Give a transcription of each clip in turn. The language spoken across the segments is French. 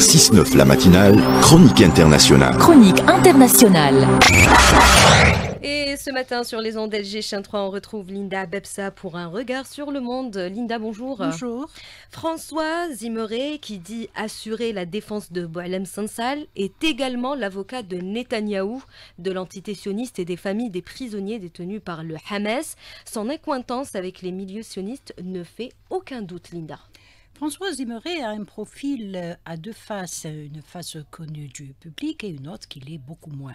6-9 la matinale, chronique internationale. Chronique internationale. Et ce matin sur les ondes LG Chien 3, on retrouve Linda Bepsa pour un regard sur le monde. Linda, bonjour. Bonjour. François Zimmeret, qui dit assurer la défense de Boalem Sansal, est également l'avocat de Netanyahou, de l'entité sioniste et des familles des prisonniers détenus par le Hamas. Son acquaintance avec les milieux sionistes ne fait aucun doute, Linda. François Dimeret a un profil euh, à deux faces, euh, une face connue du public et une autre qui l'est beaucoup moins.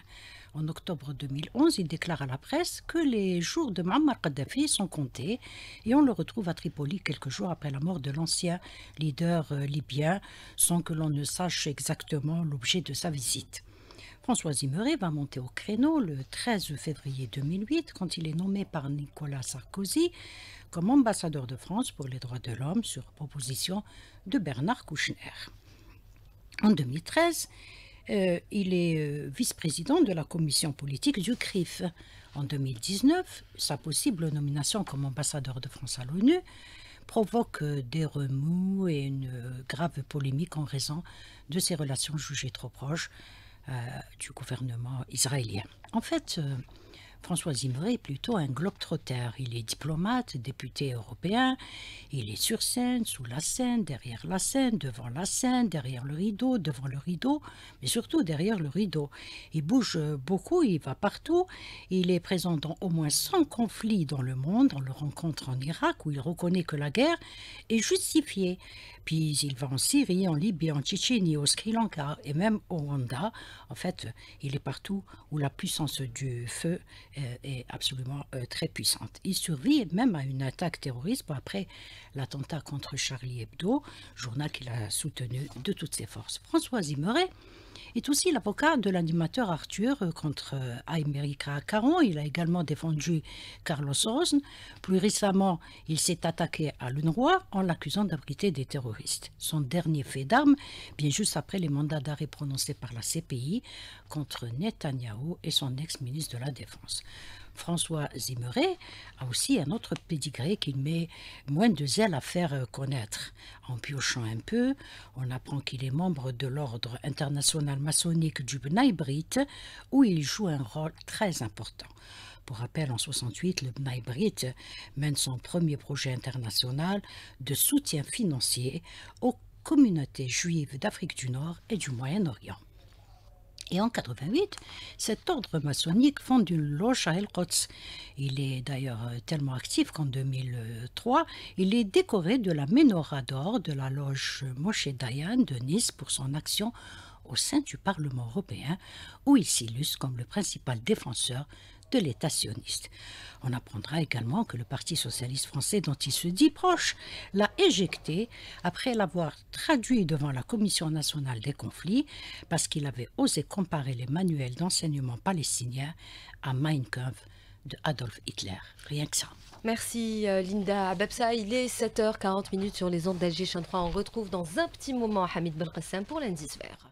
En octobre 2011, il déclare à la presse que les jours de Muammar Kadhafi sont comptés et on le retrouve à Tripoli quelques jours après la mort de l'ancien leader euh, libyen sans que l'on ne sache exactement l'objet de sa visite. François Zimmeret va monter au créneau le 13 février 2008 quand il est nommé par Nicolas Sarkozy comme ambassadeur de France pour les droits de l'homme sur proposition de Bernard Kouchner. En 2013, euh, il est euh, vice-président de la commission politique du CRIF. En 2019, sa possible nomination comme ambassadeur de France à l'ONU provoque euh, des remous et une grave polémique en raison de ses relations jugées trop proches euh, du gouvernement israélien. En fait, euh, François Zimbré est plutôt un globe trotter Il est diplomate, député européen, il est sur scène, sous la scène, derrière la scène, devant la scène, derrière le rideau, devant le rideau, mais surtout derrière le rideau. Il bouge beaucoup, il va partout, il est présent dans au moins 100 conflits dans le monde, on le rencontre en Irak où il reconnaît que la guerre est justifiée. Puis il va en Syrie, en Libye, en Tchétchénie, au Sri Lanka et même au Rwanda. En fait, il est partout où la puissance du feu euh, est absolument euh, très puissante. Il survit même à une attaque terroriste après l'attentat contre Charlie Hebdo, journal qu'il a soutenu de toutes ses forces. François Zimmeret, est aussi l'avocat de l'animateur Arthur contre euh, Aymerica Caron. Il a également défendu Carlos Rosne. Plus récemment, il s'est attaqué à l'UNRWA en l'accusant d'abriter des terroristes. Son dernier fait d'armes, bien juste après les mandats d'arrêt prononcés par la CPI contre Netanyahu et son ex-ministre de la Défense. François Zimmeret a aussi un autre pédigré qu'il met moins de zèle à faire euh, connaître. En piochant un peu, on apprend qu'il est membre de l'ordre international maçonnique du Bnaï où il joue un rôle très important. Pour rappel, en 68, le Bnaï mène son premier projet international de soutien financier aux communautés juives d'Afrique du Nord et du Moyen-Orient. Et en 88, cet ordre maçonnique fonde une loge à El Il est d'ailleurs euh, tellement actif qu'en 2003, il est décoré de la ménorah d'or de la loge Moshe Dayan de Nice pour son action au sein du Parlement européen, où il s'illustre comme le principal défenseur de l'État On apprendra également que le Parti socialiste français, dont il se dit proche, l'a éjecté après l'avoir traduit devant la Commission nationale des conflits parce qu'il avait osé comparer les manuels d'enseignement palestinien à Mein Kampf de Adolf Hitler. Rien que ça. Merci euh, Linda Ababsa. Il est 7h40 sur les ondes d'Alger 3. On retrouve dans un petit moment Hamid Belkacem pour lundi Vert.